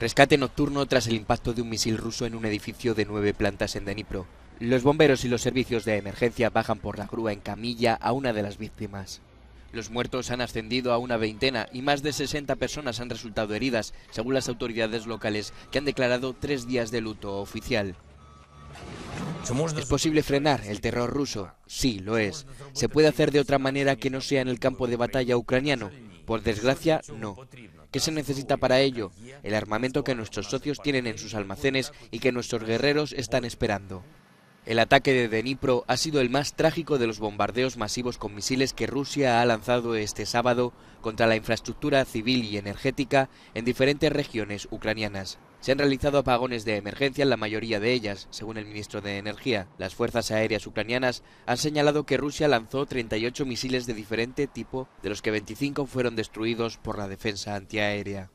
Rescate nocturno tras el impacto de un misil ruso en un edificio de nueve plantas en Dnipro. Los bomberos y los servicios de emergencia bajan por la grúa en camilla a una de las víctimas. Los muertos han ascendido a una veintena y más de 60 personas han resultado heridas, según las autoridades locales, que han declarado tres días de luto oficial. ¿Es posible frenar el terror ruso? Sí, lo es. ¿Se puede hacer de otra manera que no sea en el campo de batalla ucraniano? Por desgracia, no. ¿Qué se necesita para ello? El armamento que nuestros socios tienen en sus almacenes y que nuestros guerreros están esperando. El ataque de Dnipro ha sido el más trágico de los bombardeos masivos con misiles que Rusia ha lanzado este sábado contra la infraestructura civil y energética en diferentes regiones ucranianas. Se han realizado apagones de emergencia en la mayoría de ellas, según el ministro de Energía. Las fuerzas aéreas ucranianas han señalado que Rusia lanzó 38 misiles de diferente tipo, de los que 25 fueron destruidos por la defensa antiaérea.